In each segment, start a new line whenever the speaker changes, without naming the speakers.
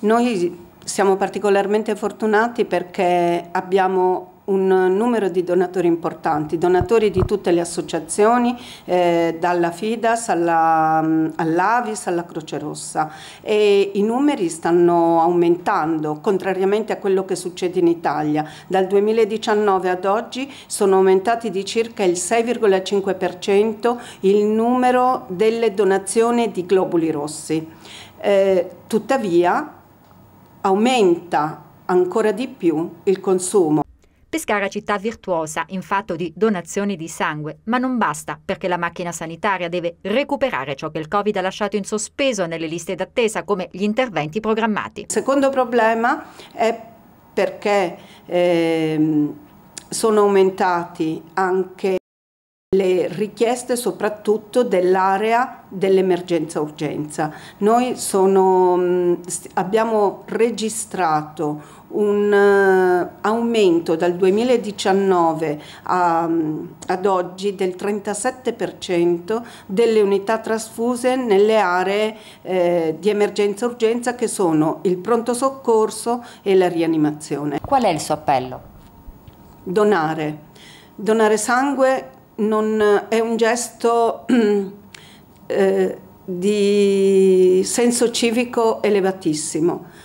Noi siamo particolarmente fortunati perché abbiamo un numero di donatori importanti, donatori di tutte le associazioni, eh, dalla Fidas alla, mm, all'Avis alla Croce Rossa e i numeri stanno aumentando, contrariamente a quello che succede in Italia. Dal 2019 ad oggi sono aumentati di circa il 6,5% il numero delle donazioni di globuli rossi. Eh,
tuttavia aumenta ancora di più il consumo. Pescara città virtuosa in fatto di donazioni di sangue, ma non basta perché la macchina sanitaria deve recuperare ciò che il Covid ha lasciato in sospeso nelle liste d'attesa come gli interventi programmati. Il secondo
problema
è perché
eh, sono aumentati anche le richieste soprattutto dell'area dell'emergenza urgenza. Noi sono, mm, abbiamo registrato un eh, aumento dal 2019 a, mm, ad oggi del 37% delle unità trasfuse nelle aree eh, di emergenza urgenza che sono il pronto soccorso e la rianimazione. Qual è il suo appello? Donare. Donare sangue non, è un gesto eh, di senso civico elevatissimo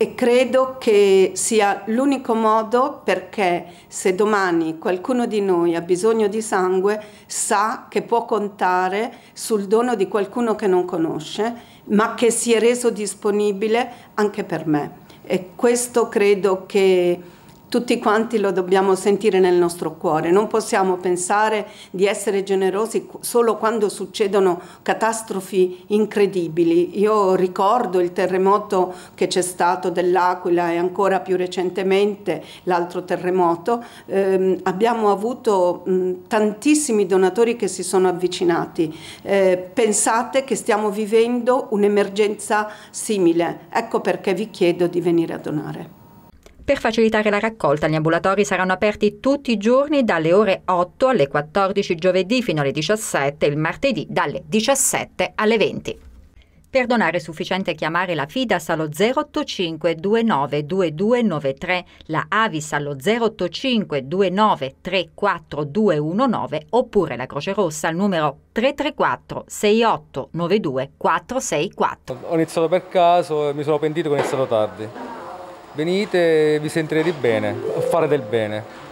e credo che sia l'unico modo perché se domani qualcuno di noi ha bisogno di sangue sa che può contare sul dono di qualcuno che non conosce ma che si è reso disponibile anche per me e questo credo che tutti quanti lo dobbiamo sentire nel nostro cuore, non possiamo pensare di essere generosi solo quando succedono catastrofi incredibili. Io ricordo il terremoto che c'è stato dell'Aquila e ancora più recentemente l'altro terremoto, eh, abbiamo avuto mh, tantissimi donatori che si sono avvicinati. Eh, pensate che stiamo vivendo un'emergenza simile,
ecco perché vi chiedo di venire a donare. Per facilitare la raccolta, gli ambulatori saranno aperti tutti i giorni dalle ore 8 alle 14 giovedì fino alle 17 e il martedì dalle 17 alle 20. Per donare è sufficiente chiamare la FIDAS allo 085 29 2293, la Avis allo 085 29 34 219 oppure la Croce Rossa al numero 334 68 92 464. Ho iniziato per caso e mi sono pentito che ho iniziato tardi. Venite, vi sentirete bene, a fare del bene.